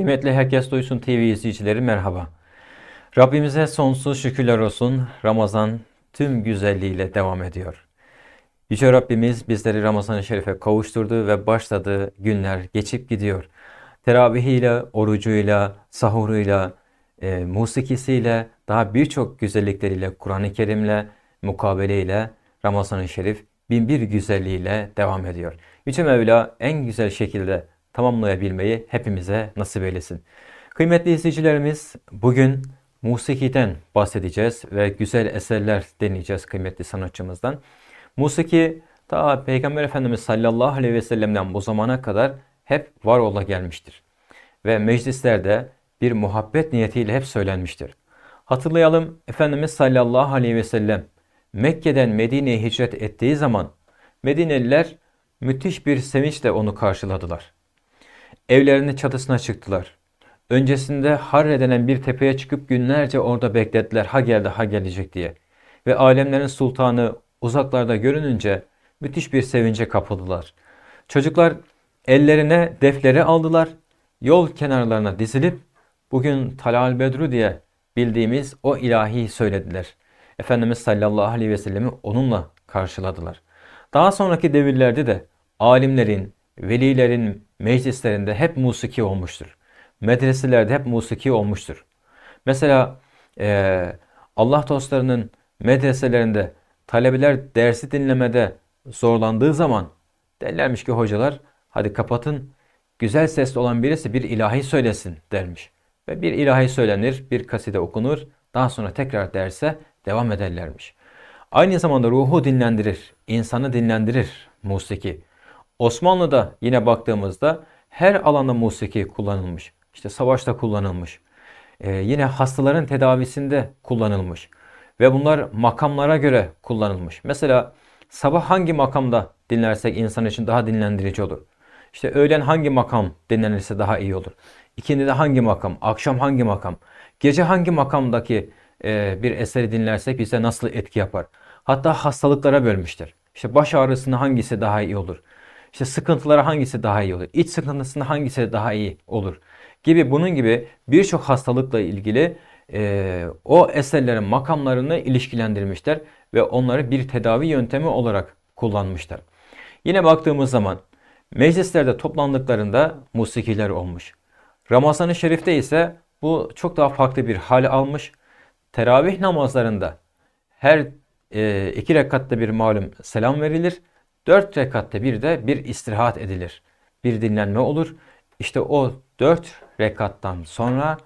Kıymetli Herkes Duysun TV izleyicileri merhaba. Rabbimize sonsuz şükürler olsun. Ramazan tüm güzelliğiyle devam ediyor. Yüce Rabbimiz bizleri Ramazan-ı Şerif'e kavuşturdu ve başladı günler geçip gidiyor. Teravihiyle, orucuyla, sahuruyla, e, musikisiyle, daha birçok güzellikleriyle, Kur'an-ı Kerim'le, mukabeleyle Ramazan-ı Şerif bin bir güzelliğiyle devam ediyor. Yüce Mevla en güzel şekilde tamamlayabilmeyi hepimize nasip eylesin. Kıymetli izleyicilerimiz bugün musikiden bahsedeceğiz ve güzel eserler deneyeceğiz kıymetli sanatçımızdan. Musiki ta Peygamber Efendimiz sallallahu aleyhi ve sellem'den bu zamana kadar hep var ola gelmiştir. Ve meclislerde bir muhabbet niyetiyle hep söylenmiştir. Hatırlayalım Efendimiz sallallahu aleyhi ve sellem Mekke'den Medine'ye hicret ettiği zaman Medineliler müthiş bir sevinçle onu karşıladılar. Evlerinin çatısına çıktılar. Öncesinde Harre denen bir tepeye çıkıp günlerce orada beklettiler ha geldi ha gelecek diye. Ve alemlerin sultanı uzaklarda görününce müthiş bir sevince kapıldılar. Çocuklar ellerine defleri aldılar. Yol kenarlarına dizilip bugün Talal Bedru diye bildiğimiz o ilahi söylediler. Efendimiz sallallahu aleyhi ve sellemi onunla karşıladılar. Daha sonraki devirlerde de alimlerin, velilerin meclislerinde hep musiki olmuştur. Medreselerde hep musiki olmuştur. Mesela e, Allah dostlarının medreselerinde talebeler dersi dinlemede zorlandığı zaman derlermiş ki hocalar hadi kapatın güzel sesli olan birisi bir ilahi söylesin dermiş. Ve bir ilahi söylenir, bir kaside okunur, daha sonra tekrar derse devam ederlermiş. Aynı zamanda ruhu dinlendirir, insanı dinlendirir musiki. Osmanlı'da yine baktığımızda her alanda musiki kullanılmış. İşte savaşta kullanılmış. Ee, yine hastaların tedavisinde kullanılmış. Ve bunlar makamlara göre kullanılmış. Mesela sabah hangi makamda dinlersek insan için daha dinlendirici olur. İşte öğlen hangi makam dinlenirse daha iyi olur. İkindi de hangi makam, akşam hangi makam, gece hangi makamdaki e, bir eseri dinlersek bize nasıl etki yapar. Hatta hastalıklara bölmüştür. İşte baş ağrısını hangisi daha iyi olur işte sıkıntılara hangisi daha iyi olur? İç sıkıntısında hangisi daha iyi olur? Gibi bunun gibi birçok hastalıkla ilgili e, o eserlerin makamlarını ilişkilendirmişler ve onları bir tedavi yöntemi olarak kullanmışlar. Yine baktığımız zaman meclislerde toplandıklarında musikiler olmuş. Ramazan-ı Şerif'te ise bu çok daha farklı bir hal almış. Teravih namazlarında her e, iki rekatta bir malum selam verilir Dört rekatte bir de bir istirahat edilir. Bir dinlenme olur. İşte o dört rekattan sonra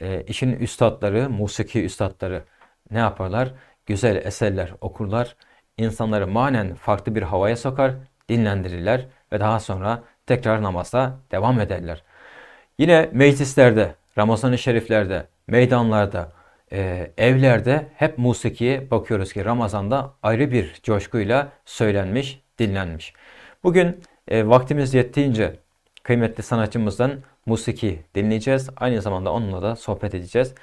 e, işin üstadları, musiki üstadları ne yaparlar? Güzel eserler okurlar. İnsanları manen farklı bir havaya sokar, dinlendirirler ve daha sonra tekrar namaza devam ederler. Yine meclislerde, Ramazan-ı Şeriflerde, meydanlarda, e, evlerde hep musikiye bakıyoruz ki Ramazan'da ayrı bir coşkuyla söylenmiş dinlenmiş. Bugün e, vaktimiz yettiğince kıymetli sanatçımızdan musiki dinleyeceğiz. Aynı zamanda onunla da sohbet edeceğiz.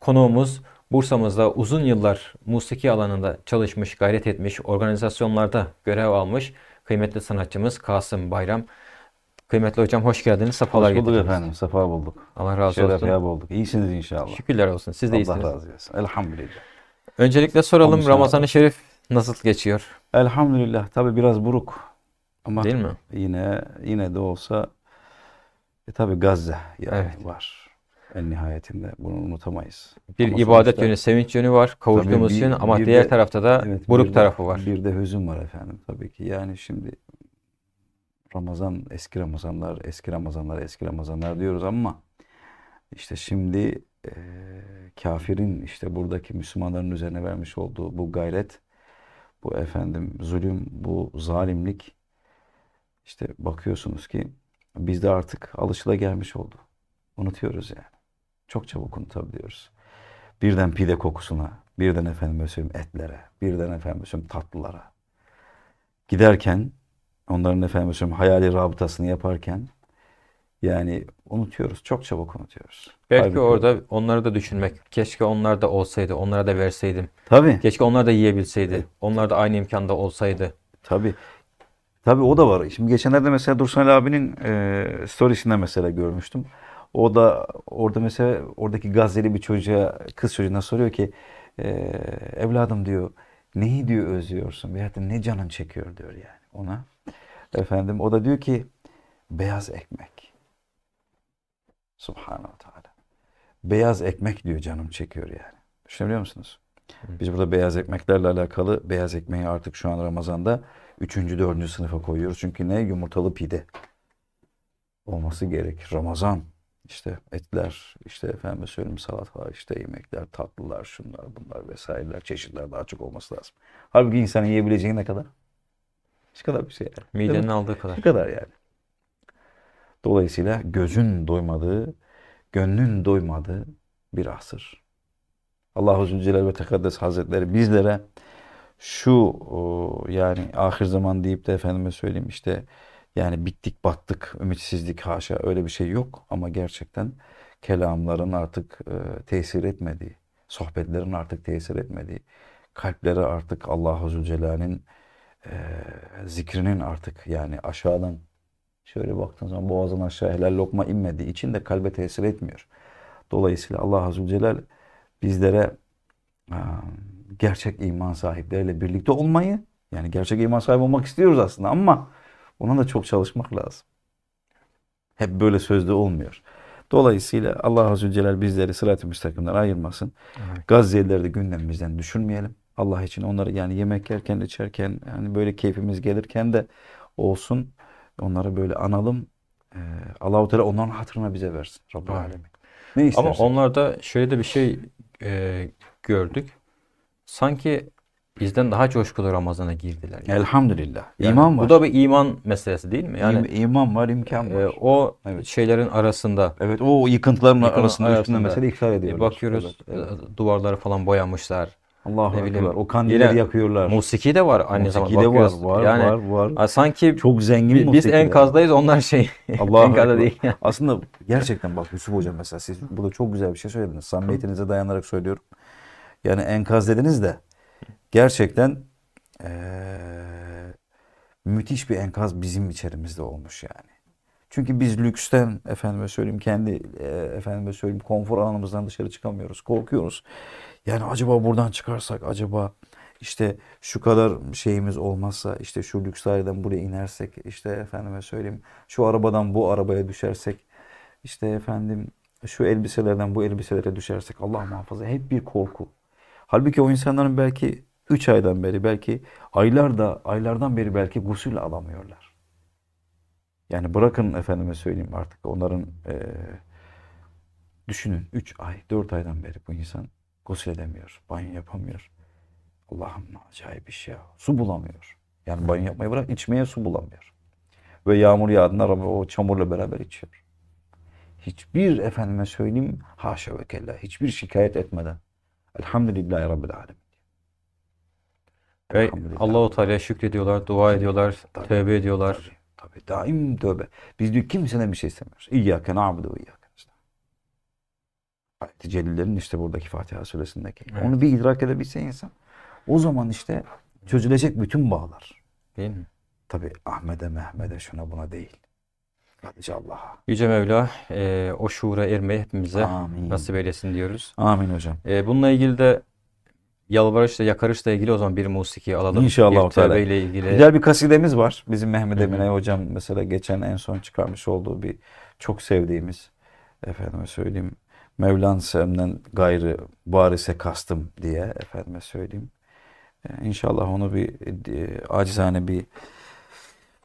Konuğumuz Bursa'mızda uzun yıllar musiki alanında çalışmış, gayret etmiş, organizasyonlarda görev almış kıymetli sanatçımız Kasım Bayram. Kıymetli hocam hoş geldiniz. Safalar hoş bulduk getirdiniz. efendim. Safa bulduk. Allah razı Şeref olsun. Şeref bulduk. İyisiniz inşallah. Şükürler olsun. Siz de Allah iyisiniz. Allah razı olsun. Elhamdülillah. Öncelikle soralım. Ramazan-ı Şerif Nasıl geçiyor? Elhamdülillah. Tabi biraz buruk. Ama Değil mi? Yine yine de olsa e, tabi Gazze yani evet. var. En nihayetinde bunu unutamayız. Bir ama ibadet sonuçta, yönü, sevinç yönü var kavuştuğumuz bir, için ama bir diğer de, tarafta da evet, buruk bir tarafı var. Bir de hüzün var efendim tabii ki. Yani şimdi Ramazan, eski Ramazanlar, eski Ramazanlar, eski Ramazanlar diyoruz ama işte şimdi e, kafirin işte buradaki Müslümanların üzerine vermiş olduğu bu gayret bu efendim zulüm, bu zalimlik işte bakıyorsunuz ki bizde artık alışıla gelmiş oldu. Unutuyoruz yani. Çok çabuk unutabiliyoruz. Birden pide kokusuna, birden efendim söyleyeyim etlere, birden efendim söyleyeyim tatlılara. Giderken, onların efendim söyleyeyim hayali rabıtasını yaparken yani unutuyoruz. Çok çabuk unutuyoruz. Belki Halbuki orada onları da düşünmek. Keşke onlar da olsaydı. Onlara da verseydim. Tabii. Keşke onlar da yiyebilseydi. Onlar da aynı imkanda olsaydı. Tabii. Tabii o da var. Şimdi geçenlerde mesela Dursun Ali abinin e, storiesinde mesela görmüştüm. O da orada mesela oradaki Gazeli bir çocuğa, kız çocuğuna soruyor ki e, evladım diyor neyi diyor özlüyorsun veyahut ne canın çekiyor diyor yani ona. Efendim o da diyor ki beyaz ekmek. Subhanahu Teala. Beyaz ekmek diyor canım çekiyor yani. Düşünebiliyor musunuz? Biz burada beyaz ekmeklerle alakalı beyaz ekmeği artık şu an Ramazan'da 3. 4. sınıfa koyuyoruz. Çünkü ne? Yumurtalı pide olması gerek. Ramazan işte etler, işte efendim söyleyeyim salata, işte yemekler, tatlılar, şunlar, bunlar vesaireler, çeşitler daha çok olması lazım. Halbuki insanın yiyebileceği ne kadar? Şu kadar bir şey yani. Midenin aldığı kadar. Şu kadar yani. Dolayısıyla gözün doymadığı, gönlün doymadığı bir asır. Allahu Zülcelal ve Tekaddes Hazretleri bizlere şu yani ahir zaman deyip de efendime söyleyeyim işte yani bittik battık, ümitsizlik haşa öyle bir şey yok ama gerçekten kelamların artık e, tesir etmediği, sohbetlerin artık tesir etmediği, kalplere artık Allahu Zülcelal'in e, zikrinin artık yani aşağıdan Şöyle baktığın zaman boğazdan aşağı helal lokma inmediği için de kalbe tesir etmiyor. Dolayısıyla Allah Azze ve Celle bizlere gerçek iman sahipleriyle birlikte olmayı, yani gerçek iman sahibi olmak istiyoruz aslında ama ona da çok çalışmak lazım. Hep böyle sözde olmuyor. Dolayısıyla Allah Azze ve Celle bizleri sırat-ı müstakimden ayırmasın. Evet. Gazze'lileri de gündemimizden düşünmeyelim. Allah için onları yani yemek yerken, içerken, yani böyle keyfimiz gelirken de olsun. Onları böyle analım. E, Allah-u Teala onların hatırına bize versin. Rabbim Alemin. Ne istersen. Ama onlarda şöyle de bir şey e, gördük. Sanki bizden daha coşkulu Ramazan'a girdiler. Yani. Elhamdülillah. Yani iman var. Bu da bir iman meselesi değil mi? Yani iman var, imkan e, var. E, o evet. şeylerin arasında. Evet, o yıkıntıların Yıkın, arasında, arasında üstünde mesela ikrar ediyorlar. E, bakıyoruz evet. duvarları falan boyamışlar. Allah ne Var. O kandilleri yine, yakıyorlar. Musiki de var aynı zamanda. Musiki de var. Var, yani, var, var. Sanki çok zengin biz enkazdayız var. onlar şey. Allah enkazda değil. Aslında gerçekten bak Yusuf Hocam mesela siz burada çok güzel bir şey söylediniz. Samimiyetinize dayanarak söylüyorum. Yani enkaz dediniz de gerçekten ee, müthiş bir enkaz bizim içerimizde olmuş yani. Çünkü biz lüksten efendime söyleyeyim kendi e, efendime söyleyeyim konfor alanımızdan dışarı çıkamıyoruz. Korkuyoruz. Yani acaba buradan çıkarsak acaba işte şu kadar şeyimiz olmazsa işte şu lüks daireden buraya inersek işte efendime söyleyeyim şu arabadan bu arabaya düşersek işte efendim şu elbiselerden bu elbiselere düşersek Allah muhafaza hep bir korku. Halbuki o insanların belki 3 aydan beri belki aylar da aylardan beri belki gusül alamıyorlar. Yani bırakın efendime söyleyeyim artık onların e, düşünün 3 ay 4 aydan beri bu insan gusül edemiyor, banyo yapamıyor. Allah'ım ne acayip bir şey ya. Su bulamıyor. Yani banyo yapmayı bırak içmeye su bulamıyor. Ve yağmur yağdığında Rabbi o çamurla beraber içiyor. Hiçbir efendime söyleyeyim haşa ve kella hiçbir şikayet etmeden. Elhamdülillahi Rabbil Alemin. Ve Allahu Teala şükrediyorlar, dua ediyorlar, tabii, tövbe ediyorlar. Tabii. Tabi daim tövbe. Biz diyor kimseden bir şey istemiyoruz. İyyâke na'budu ve iyyâke nestaîn. Celil'lerin işte buradaki Fatiha suresindeki. Evet. Onu bir idrak edebilse insan o zaman işte çözülecek bütün bağlar. Değil mi? Tabi Ahmet'e Mehmet'e şuna buna değil. Sadece Allah'a. Yüce Mevla e, o şuura ermeyi hepimize Amin. nasip eylesin diyoruz. Amin hocam. E, bununla ilgili de yalvarışla yakarışla ilgili o zaman bir musiki alalım. İnşallah. Bir ile ilgili. Güzel bir kasidemiz var. Bizim Mehmet Emine hocam mesela geçen en son çıkarmış olduğu bir çok sevdiğimiz efendime söyleyeyim Mevlan Sem'den gayrı barise kastım diye efendime söyleyeyim. Ee, inşallah onu bir e, acizane bir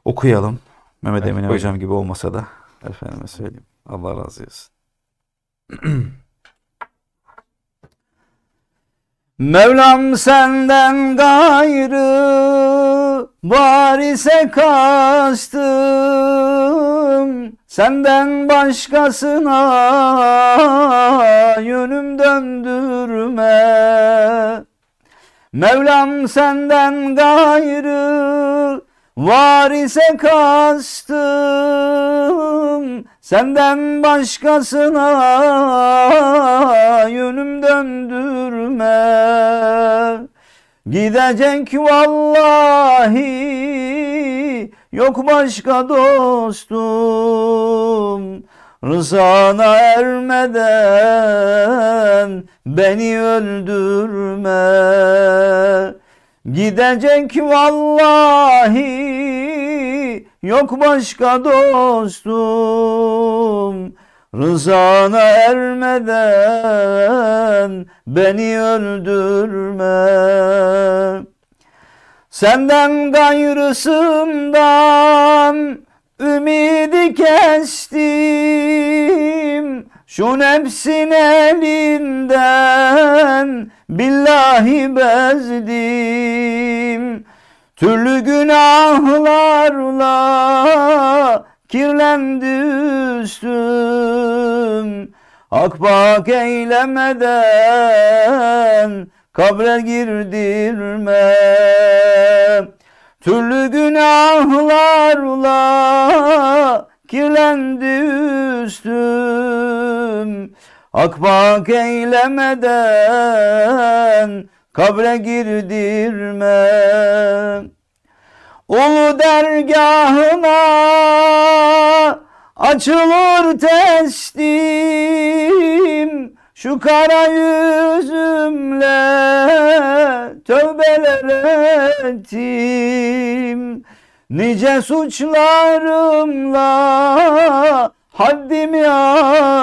okuyalım. Mehmet evet, Emine buyurun. hocam gibi olmasa da efendime söyleyeyim. Allah razı olsun. Mevlam senden gayrı varise ise kastım Senden başkasına yönüm döndürme Mevlam senden gayrı Varise kastım senden başkasına yönüm döndürme. Gidecek vallahi yok başka dostum. Rızana ermeden beni öldürme. Gidecek vallahi yok başka dostum Rızana ermeden beni öldürme Senden gayrısından ümidi kestim şu nefsin elinden billahi bezdim. Türlü günahlarla kirlendi üstüm. Akbak eylemeden kabre girdirme. Türlü günahlarla kirlendi üstüm Akbak eylemeden kabre girdirme Ulu dergahına açılır teslim Şu kara yüzümle tövbeler ettim Nice suçlarımla haddimi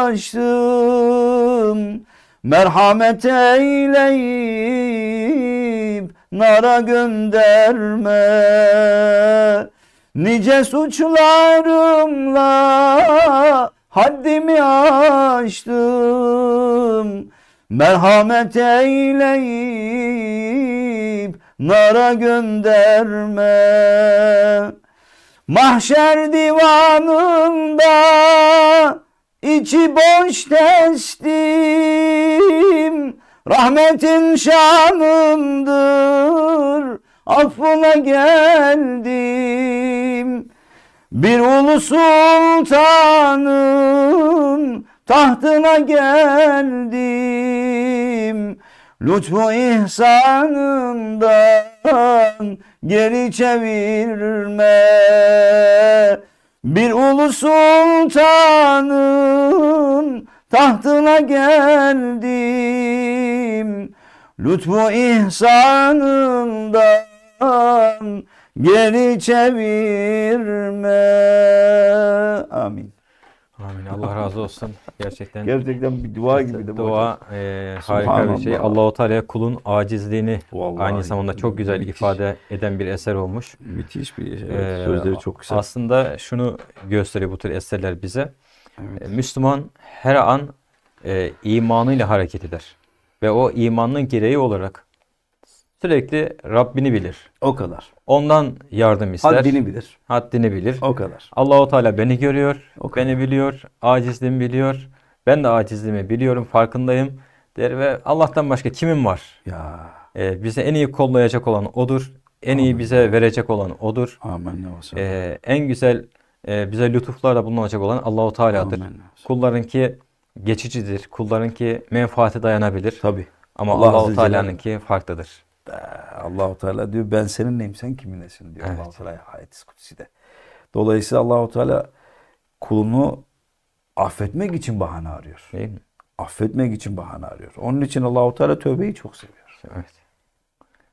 aştım. Merhamet eyleyip nara gönderme. Nice suçlarımla haddimi aştım. Merhamet eyleyip nara gönderme. Mahşer divanında içi boş teslim, rahmetin şanındır, affına geldim. Bir ulu sultanın tahtına geldim. Lütfu ihsanından geri çevirme. Bir ulu sultanın tahtına geldim. Lütfu ihsanından geri çevirme. Amin. Amin. Allah razı olsun. Gerçekten gerçekten bir dua gibi de bu dua e, harika bir şey. Allahu Teala kulun acizliğini Vallahi aynı zamanda çok güzel müthiş. ifade eden bir eser olmuş. Müthiş bir Evet, ee, sözleri çok güzel. Aslında şunu gösteriyor bu tür eserler bize. Evet. E, Müslüman her an e, imanıyla hareket eder ve o imanın gereği olarak Sürekli Rabbini bilir. O kadar. Ondan yardım ister. Haddini bilir. Haddini bilir. O kadar. Allahu Teala beni görüyor, o kadar. beni biliyor, acizliğimi biliyor. Ben de acizliğimi biliyorum, farkındayım der ve Allah'tan başka kimim var? Ya. Ee, bize en iyi kollayacak olan odur. En Amin. iyi bize verecek olan odur. Amin. Ee, en güzel e, bize lütuflarla bulunacak olan Allahu Teala'dır. Amin. Kullarınki geçicidir. Kullarınki menfaate dayanabilir. Tabi. Ama Allah Allahu Teala'nınki farklıdır. Ee, Allahu Teala diyor ben senin seninleyim sen kiminlesin diyor evet. Allahu Teala ayet-i kutsi'de. Dolayısıyla Allahu Teala kulunu affetmek için bahane arıyor. Değil mi? Affetmek için bahane arıyor. Onun için Allahu Teala tövbeyi çok seviyor. Evet.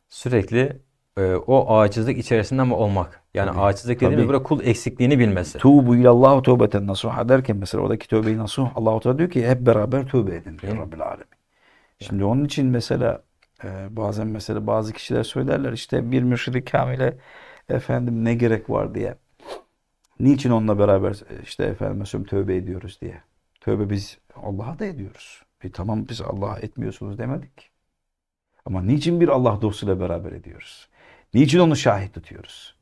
Sürekli e, o acizlik içerisinde mi olmak? Yani Tabii. acizlik dediğimiz Tabii. burada kul eksikliğini bilmesi. Tuğbu ilallahu tövbeten nasuha derken mesela oradaki tövbeyi nasuh Allahu Teala diyor ki hep beraber tövbe edin diyor Rabbil Alemin. Şimdi onun için mesela ee, bazen mesela bazı kişiler söylerler işte bir mürşidi kamile efendim ne gerek var diye. Niçin onunla beraber e, işte efendim söyleyeyim tövbe ediyoruz diye. Tövbe biz Allah'a da ediyoruz. E tamam biz Allah'a etmiyorsunuz demedik. Ama niçin bir Allah dostuyla beraber ediyoruz? Niçin onu şahit tutuyoruz?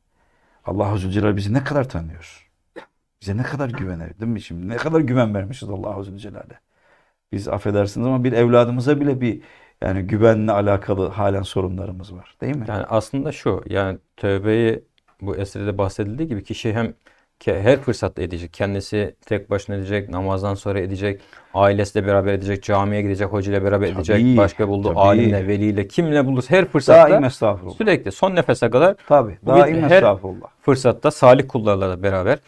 Allah Azze Celal bizi ne kadar tanıyor? Bize ne kadar güvenir değil mi şimdi? Ne kadar güven vermişiz Allah Azze Celal'e. Biz affedersiniz ama bir evladımıza bile bir yani güvenle alakalı halen sorunlarımız var değil mi? Yani aslında şu yani tövbeyi bu eserde bahsedildiği gibi kişi hem her fırsatta edecek. Kendisi tek başına edecek, namazdan sonra edecek, ailesiyle beraber edecek, camiye gidecek, hocayla beraber tabii, edecek, başka bulduğu tabii. alimle, veliyle, kimle bulursa her fırsatta Daim estağfurullah. sürekli son nefese kadar tabii, daim estağfurullah. her fırsatta salih kullarla beraber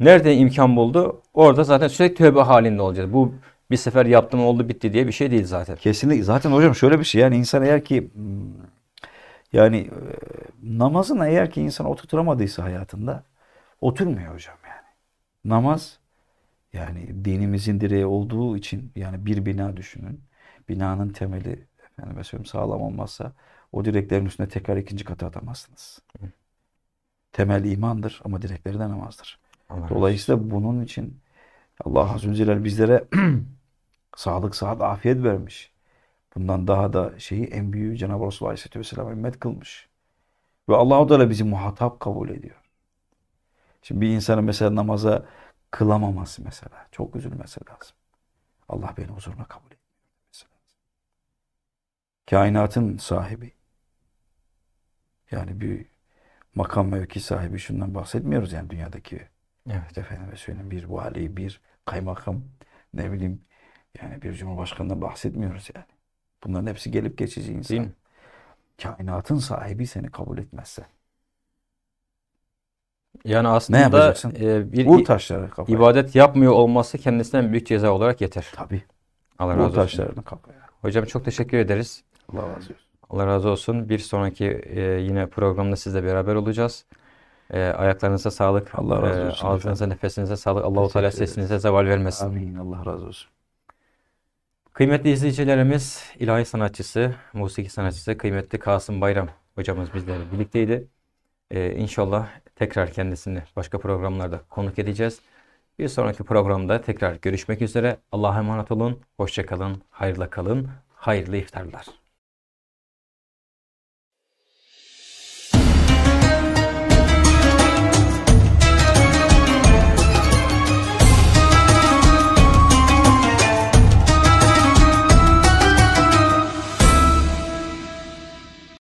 nerede imkan buldu orada zaten sürekli tövbe halinde olacak. Bu bir sefer yaptım oldu bitti diye bir şey değil zaten. Kesinlikle. Zaten hocam şöyle bir şey yani insan eğer ki hmm, yani e, namazını eğer ki insan oturtamadıysa hayatında oturmuyor hocam yani. Namaz yani dinimizin direği olduğu için yani bir bina düşünün. Binanın temeli yani mesela sağlam olmazsa o direklerin üstüne tekrar ikinci katı atamazsınız. Temel imandır ama direkleri de namazdır. Allah Dolayısıyla bunun için Allah Azze ve Celle bizlere Sağlık, sıhhat, afiyet vermiş. Bundan daha da şeyi en büyüğü Cenab-ı Resulullah Aleyhisselatü Vesselam'a ümmet kılmış. Ve Allah-u Teala bizi muhatap kabul ediyor. Şimdi bir insanın mesela namaza kılamaması mesela. Çok üzülmesi lazım. Allah beni huzuruna kabul ediyor. Mesela. Kainatın sahibi. Yani bir makam mevki sahibi şundan bahsetmiyoruz yani dünyadaki. Evet. Efendime söyleyeyim bir vali, bir kaymakam, ne bileyim yani bir cumhurbaşkanından bahsetmiyoruz yani. Bunların hepsi gelip geçici insan. Değil Kainatın sahibi seni kabul etmezse. Yani aslında ne yapacaksın? E, bir Vur taşları kafaya. ibadet yapmıyor olması kendisinden büyük ceza olarak yeter. Tabii. Allah razı olsun. Vur taşlarını kafaya. Hocam çok teşekkür ederiz. Allah razı olsun. Allah razı olsun. Bir sonraki e, yine programda sizle beraber olacağız. E, ayaklarınıza sağlık. Allah razı e, olsun. E, ağzınıza, efendim. nefesinize sağlık. Allahu Teala sesinize zeval vermesin. Amin. Allah razı olsun. Kıymetli izleyicilerimiz, ilahi sanatçısı, musiki sanatçısı kıymetli Kasım Bayram hocamız bizlerle birlikteydi. Ee, inşallah tekrar kendisini başka programlarda konuk edeceğiz. Bir sonraki programda tekrar görüşmek üzere. Allah'a emanet olun, hoşçakalın, hayırla kalın, hayırlı iftarlar.